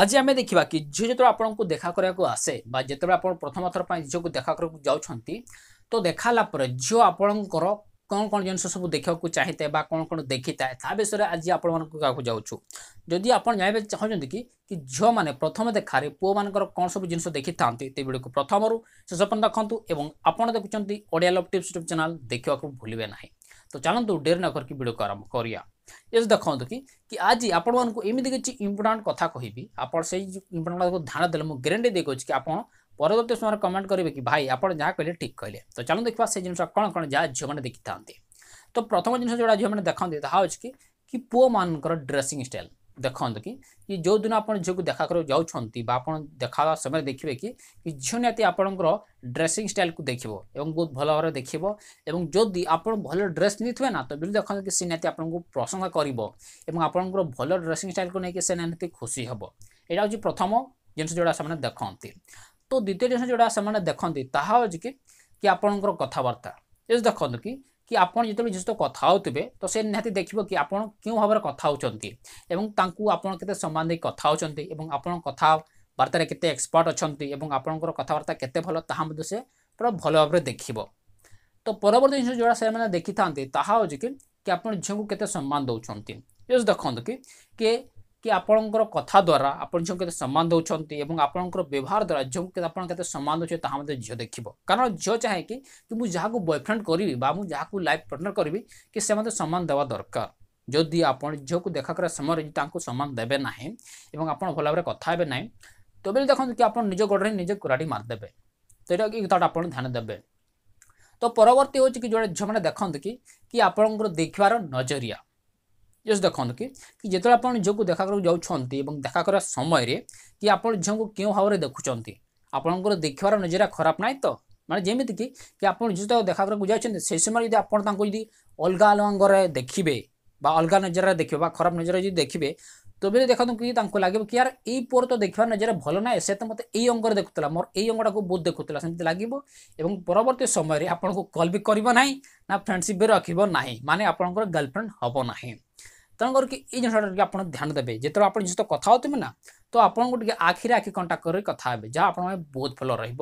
ଆଜି ଆମେ ଦେଖିବା କି ଝିଅ ଯେତେବେଳେ ଆପଣଙ୍କୁ ଦେଖା କରିବାକୁ ଆସେ ବା ଯେତେବେଳେ ଆପଣ ପ୍ରଥମ ଥର ପାଇଁ ଝିଅକୁ ଦେଖା କରିବାକୁ ଯାଉଛନ୍ତି ତ ଦେଖା ହେଲା ପରେ ଝିଅ ଆପଣଙ୍କର କ'ଣ କ'ଣ ଜିନିଷ ସବୁ ଦେଖିବାକୁ ଚାହିଁଥାଏ ବା କ'ଣ କ'ଣ ଦେଖିଥାଏ ତା ବିଷୟରେ ଆଜି ଆପଣମାନଙ୍କୁ କହିବାକୁ ଯାଉଛୁ ଯଦି ଆପଣ ଜାଣିବାକୁ ଚାହୁଁଛନ୍ତି କି କି ଝିଅମାନେ ପ୍ରଥମ ଦେଖାରେ ପୁଅମାନଙ୍କର କ'ଣ ସବୁ ଜିନିଷ ଦେଖିଥାନ୍ତି ସେଗୁଡ଼ିକୁ ପ୍ରଥମରୁ ଶେଷ ପର୍ଯ୍ୟନ୍ତ ଦେଖନ୍ତୁ ଏବଂ ଆପଣ ଦେଖୁଛନ୍ତି Odia love tips YouTube channel ଦେଖିବାକୁ ଭୁଲିବେ ନାହିଁ ତ ଚାଲନ୍ତୁ ଡେରି ନ କରିକି ଭିଡ଼ିଓକୁ ଆରମ୍ଭ କରିବା ଏବେ ଦେଖନ୍ତୁ କି କି ଆଜି ଆପଣମାନଙ୍କୁ ଏମିତି କିଛି ଇମ୍ପୋର୍ଟାଣ୍ଟ କଥା କହିବି ଆପଣ ସେଇ ଇମ୍ପୋର୍ଟାଣ୍ଟ କଥାକୁ ଧ୍ୟାନ ଦେଲେ ମୁଁ ଗ୍ୟାରେଣ୍ଟି ଦେଇ କହୁଛି କି ଆପଣ ପରବର୍ତ୍ତୀ ସମୟରେ କମେଣ୍ଟ କରିବେ କି ଭାଇ ଆପଣ ଯାହା କହିଲେ ଠିକ୍ କହିଲେ ତ ଚାଲନ୍ତୁ ଦେଖିବା ସେ ଜିନିଷ କ'ଣ କ'ଣ ଯାହା ଝିଅମାନେ ଦେଖିଥାନ୍ତି ତ ପ୍ରଥମ ଜିନିଷ ଯେଉଁଟା ଝିଅମାନେ ଦେଖନ୍ତି ତାହା ହେଉଛି କି କି ପୁଅମାନଙ୍କର ଡ୍ରେସିଂ ଷ୍ଟାଇଲ୍ ଦେଖନ୍ତୁ କି କି ଯେଉଁଦିନ ଆପଣ ଝିଅକୁ ଦେଖା କରିବାକୁ ଯାଉଛନ୍ତି ବା ଆପଣ ଦେଖାବା ସମୟରେ ଦେଖିବେ କି ଝିଅ ନିହାତି ଆପଣଙ୍କର ଡ୍ରେସିଂ ଷ୍ଟାଇଲ୍କୁ ଦେଖିବ ଏବଂ ବହୁତ ଭଲ ଭାବରେ ଦେଖିବ ଏବଂ ଯଦି ଆପଣ ଭଲ ଡ୍ରେସ୍ ନେଇଥିବେ ନା ତ ବିଲ୍ ଦେଖନ୍ତୁ କି ସେ ନିହାତି ଆପଣଙ୍କୁ ପ୍ରଶଂସା କରିବ ଏବଂ ଆପଣଙ୍କର ଭଲ ଡ୍ରେସିଂ ଷ୍ଟାଇଲ୍କୁ ନେଇକି ସେ ନିହାତି ଖୁସି ହେବ ଏଇଟା ହେଉଛି ପ୍ରଥମ ଜିନିଷ ଯେଉଁଟା ସେମାନେ ଦେଖନ୍ତି ତ ଦ୍ୱିତୀୟ ଜିନିଷ ଯେଉଁଟା ସେମାନେ ଦେଖନ୍ତି ତାହା ହେଉଛି କି କି ଆପଣଙ୍କର କଥାବାର୍ତ୍ତା ଏ ଦେଖନ୍ତୁ କି କି ଆପଣ ଯେତେବେଳେ ଯିଏ ସହିତ କଥା ହେଉଥିବେ ତ ସେ ନିହାତି ଦେଖିବ କି ଆପଣ କେଉଁ ଭାବରେ କଥା ହେଉଛନ୍ତି ଏବଂ ତାଙ୍କୁ ଆପଣ କେତେ ସମ୍ମାନ ଦେଇ କଥା ହେଉଛନ୍ତି ଏବଂ ଆପଣଙ୍କ କଥାବାର୍ତ୍ତାରେ କେତେ ଏକ୍ସପର୍ଟ ଅଛନ୍ତି ଏବଂ ଆପଣଙ୍କର କଥାବାର୍ତ୍ତା କେତେ ଭଲ ତାହା ମଧ୍ୟ ସେ ପୁରା ଭଲ ଭାବରେ ଦେଖିବ ତ ପରବର୍ତ୍ତୀ ଜିନିଷ ଯେଉଁଟା ସେମାନେ ଦେଖିଥାନ୍ତି ତାହା ହେଉଛି କି ଆପଣ ଝିଅକୁ କେତେ ସମ୍ମାନ ଦେଉଛନ୍ତି ଦେଖନ୍ତୁ କି କିଏ कि आपणकर कथा द्वारा आपण झीव के सम्मान दौंती आपणकर व्यवहार द्वारा झीव आपत सम्मान दौरान ता झील देख कारण झील चाहे कि, मुझे जहाँ को बयफ्रेंड करी जहाँ को लाइफ पार्टनर करी कि से मतलब सम्मान देवा दरकार जदि आप झील को देखा कर समय सम्मान देवे ना आप भल भाव कथा ना तो बिल देखते कि आप निज गोड़ निजे कुराड़ी मारदे तो ये कथा आप ध्यान देवे तो परवर्त हो जो झील देखते कि आपण देखार नजरिया ଜଷ୍ଟ ଦେଖନ୍ତୁ କି କି ଯେତେବେଳେ ଆପଣ ଝିଅକୁ ଦେଖା କରିବାକୁ ଯାଉଛନ୍ତି ଏବଂ ଦେଖା କରିବା ସମୟରେ କି ଆପଣ ଝିଅକୁ କେଉଁ ଭାବରେ ଦେଖୁଛନ୍ତି ଆପଣଙ୍କର ଦେଖିବାର ନଜରା ଖରାପ ନାହିଁ ତ ମାନେ ଯେମିତିକି କି ଆପଣ ଝିଅ ସହିତ ଦେଖା କରିବାକୁ ଯାଉଛନ୍ତି ସେହି ସମୟରେ ଯଦି ଆପଣ ତାଙ୍କୁ ଯଦି ଅଲଗା ଅଲଗା ଘରେ ଦେଖିବେ বা অলগা নজরে দেখবে বা খারাপ নজরে যদি দেখবে তবে দেখুন কি তাঁকু লাগবে কি আর এই পুয়ার তো দেখবার নজরে ভাল না সে তো মতো এই অঙ্গরে দেখুলা মোর এই অঙ্গটা বহুত দেখুলা সেমি লাগবে এবং পরবর্তী সময় আপনার কল বি করব না না ফ্রেন্ডশিপ বি রাখব না মানে আপনার গার্লফ্রেন্ড হব না ତେଣୁ କରିକି ଏଇ ଜିନିଷଟା ଟିକେ ଆପଣ ଧ୍ୟାନ ଦେବେ ଯେତେବେଳେ ଆପଣ ଜିନିଷ କଥା ହେଉଥିବେ ନା ତ ଆପଣଙ୍କୁ ଟିକେ ଆଖିରେ ଆଖି କଣ୍ଟାକ୍ଟ କରି କଥା ହେବେ ଯାହା ଆପଣଙ୍କ ପାଇଁ ବହୁତ ଭଲ ରହିବ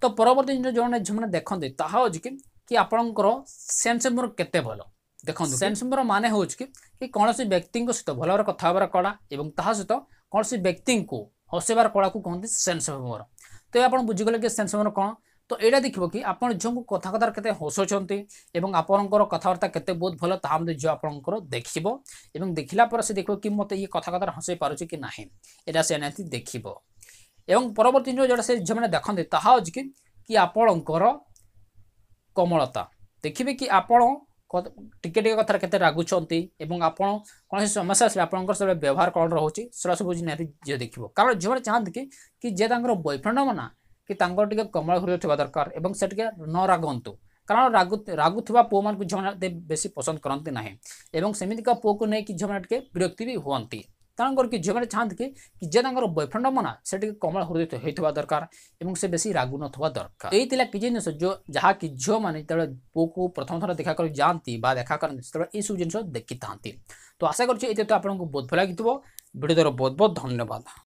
ତ ପରବର୍ତ୍ତୀ ଜିନିଷ ଯେଉଁମାନେ ଝିଅମାନେ ଦେଖନ୍ତି ତାହା ହେଉଛି କି କି ଆପଣଙ୍କର ସେନ୍ସେମ୍ବର କେତେ ଭଲ ଦେଖନ୍ତୁ ସେନ୍ସେମ୍ବର ମାନେ ହେଉଛି କି କି କୌଣସି ବ୍ୟକ୍ତିଙ୍କ ସହିତ ଭଲ ଭାବରେ କଥା ହେବାର କଳା ଏବଂ ତାହା ସହିତ କୌଣସି ବ୍ୟକ୍ତିଙ୍କୁ ହସେଇବାର କଳାକୁ କହନ୍ତି ସେନ୍ସେମ୍ବର ତ ଆପଣ ବୁଝିଗଲେ କି ସେନ୍ସେମ୍ବର କ'ଣ ତ ଏଇଟା ଦେଖିବ କି ଆପଣ ଝିଅଙ୍କୁ କଥାବାର୍ତ୍ତା କେତେ ହସାଉଛନ୍ତି ଏବଂ ଆପଣଙ୍କର କଥାବାର୍ତ୍ତା କେତେ ବହୁତ ଭଲ ତାହା ମଧ୍ୟ ଝିଅ ଆପଣଙ୍କର ଦେଖିବ ଏବଂ ଦେଖିଲା ପରେ ସେ ଦେଖିବ କି ମୋତେ ଇଏ କଥାବାର୍ତ୍ତା ହସାଇ ପାରୁଛି କି ନାହିଁ ଏଇଟା ସେ ନିହାତି ଦେଖିବ ଏବଂ ପରବର୍ତ୍ତୀ ଯେଉଁ ଯେଉଁଟା ସେ ଝିଅମାନେ ଦେଖନ୍ତି ତାହା ହେଉଛି କି କି ଆପଣଙ୍କର କୋମଳତା ଦେଖିବେ କି ଆପଣ ଟିକେ ଟିକେ କଥାରେ କେତେ ରାଗୁଛନ୍ତି ଏବଂ ଆପଣ କୌଣସି ସମସ୍ୟା ଆସିଲେ ଆପଣଙ୍କର ସେଟା ବ୍ୟବହାର କ'ଣ ରହୁଛି ସେଟା ସବୁ ନିହାତି ଝିଅ ଦେଖିବ କାରଣ ଝିଅମାନେ ଚାହାନ୍ତି କି କି ଯେ ତାଙ୍କର ବୟଫ୍ରେଣ୍ଡ ହେବ ନା कि कमल हृदय थी दरकार से न रागत कारण रागु रागुवा पुओ मान झ बेस पसंद करती ना सेमती का पुओ को लेकिन झील टे विरक्ति भी हमें कि झील चाहते कि किए बयफ्रेंड मना से कमल हृदय होता दरकार से बेस रागु ना दरकार यही थी किसी जिन जो जहाँ कि झील मैंने पु को प्रथम थर देखा कर जाती देखा करते ये सब जिन देखी था तो आशा करते तो आपको बोध भल लगे भिडियो बहुत बहुत धन्यवाद